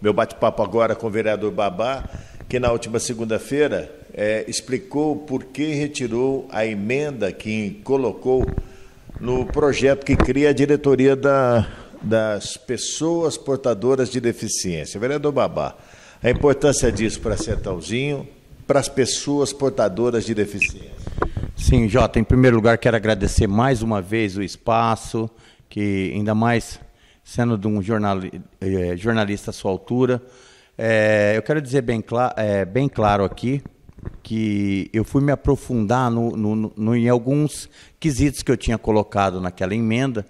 meu bate-papo agora com o vereador Babá, que na última segunda-feira é, explicou por que retirou a emenda que colocou no projeto que cria a diretoria da, das pessoas portadoras de deficiência. Vereador Babá, a importância disso para Sertãozinho, para as pessoas portadoras de deficiência. Sim, Jota, em primeiro lugar quero agradecer mais uma vez o espaço, que ainda mais sendo de um eh, jornalista à sua altura. Eh, eu quero dizer bem, cla eh, bem claro aqui que eu fui me aprofundar no, no, no, em alguns quesitos que eu tinha colocado naquela emenda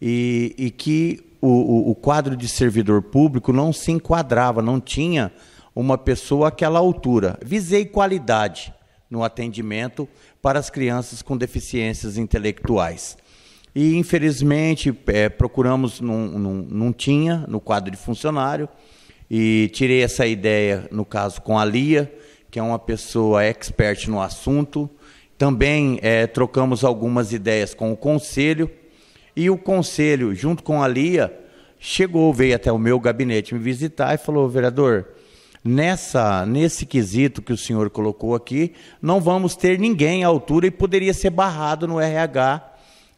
e, e que o, o, o, quadro de servidor público não se enquadrava, não tinha uma pessoa àquela altura. Visei qualidade no atendimento para as crianças com deficiências intelectuais. E, infelizmente, é, procuramos, não, tinha no quadro de funcionário, e tirei essa ideia, no caso, com a Lia, que é uma pessoa expert no assunto. Também é, trocamos algumas ideias com o conselho, e o conselho, junto com a Lia, chegou, veio até o meu gabinete me visitar e falou: vereador, nessa nesse quesito que o senhor colocou aqui, não vamos ter ninguém à altura e poderia ser barrado no RH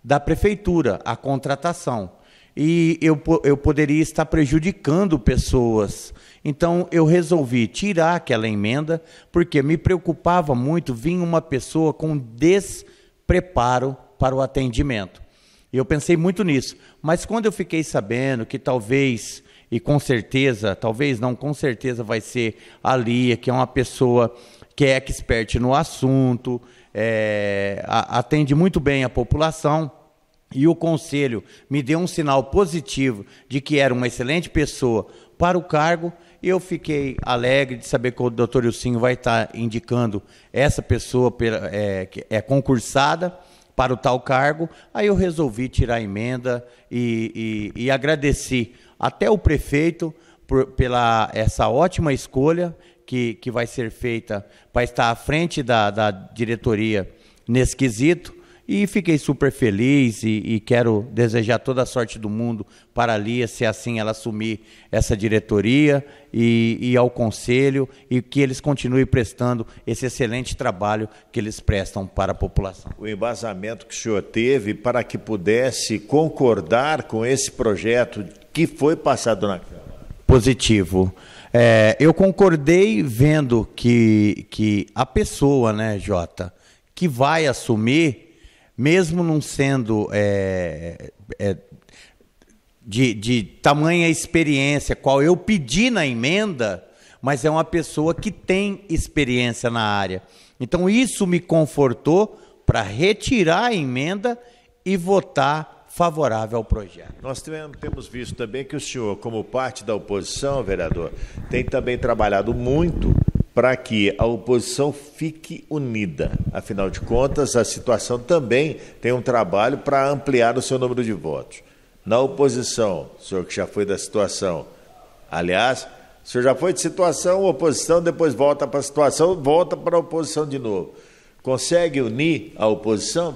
da prefeitura, a contratação. E eu, eu poderia estar prejudicando pessoas. Então eu resolvi tirar aquela emenda, porque me preocupava muito vir uma pessoa com despreparo para o atendimento. Eu pensei muito nisso. Mas quando eu fiquei sabendo que talvez e com certeza, talvez não, com certeza vai ser a Lia, que é uma pessoa que é expert no assunto, é, atende muito bem a população. E o conselho me deu um sinal positivo de que era uma excelente pessoa para o cargo. E eu fiquei alegre de saber que o doutor Ilcinho vai estar indicando essa pessoa, é, que é concursada para o tal cargo. Aí eu resolvi tirar a emenda e, e, e agradeci até o prefeito por, pela essa ótima escolha que, que vai ser feita para estar à frente da, da diretoria nesse quesito e fiquei super feliz e, e quero desejar toda a sorte do mundo para a Lia, se assim ela assumir essa diretoria e, e ao conselho, e que eles continuem prestando esse excelente trabalho que eles prestam para a população. O embasamento que o senhor teve para que pudesse concordar com esse projeto que foi passado na Câmara? Positivo. É, eu concordei vendo que, que a pessoa, né, Jota, que vai assumir, mesmo não sendo é, é, de, de tamanha experiência, qual eu pedi na emenda, mas é uma pessoa que tem experiência na área. Então isso me confortou para retirar a emenda e votar favorável ao projeto. Nós temos visto também que o senhor, como parte da oposição, vereador, tem também trabalhado muito para que a oposição fique unida. Afinal de contas, a situação também tem um trabalho para ampliar o seu número de votos. Na oposição, o senhor que já foi da situação, aliás, o senhor já foi de situação, oposição, depois volta para a situação, volta para a oposição de novo. Consegue unir a oposição,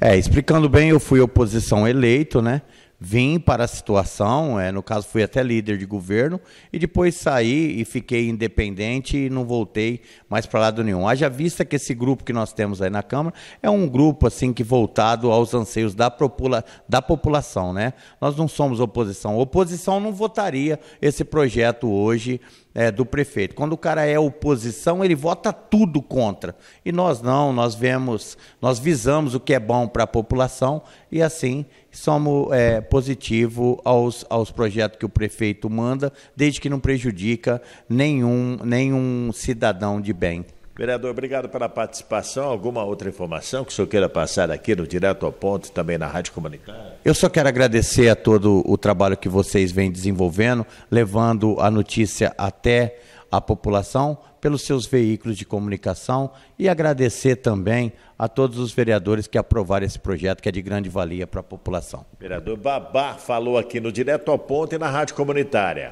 É, explicando bem, eu fui oposição eleito, né? vim para a situação, é, no caso fui até líder de governo, e depois saí e fiquei independente e não voltei mais para lado nenhum. Haja vista que esse grupo que nós temos aí na Câmara é um grupo assim que voltado aos anseios da, popula da população. Né? Nós não somos oposição. Oposição não votaria esse projeto hoje é, do prefeito. Quando o cara é oposição, ele vota tudo contra. E nós não, nós vemos, nós visamos o que é bom para a população e assim somos é, positivo aos, aos projetos que o prefeito manda, desde que não prejudica nenhum, nenhum cidadão de bem. Vereador, obrigado pela participação. Alguma outra informação que o senhor queira passar aqui no Direto ao Ponto, também na Rádio Comunitária? Eu só quero agradecer a todo o trabalho que vocês vêm desenvolvendo, levando a notícia até a população pelos seus veículos de comunicação e agradecer também a todos os vereadores que aprovaram esse projeto, que é de grande valia para a população. Vereador Babá falou aqui no Direto ao Ponto e na Rádio Comunitária.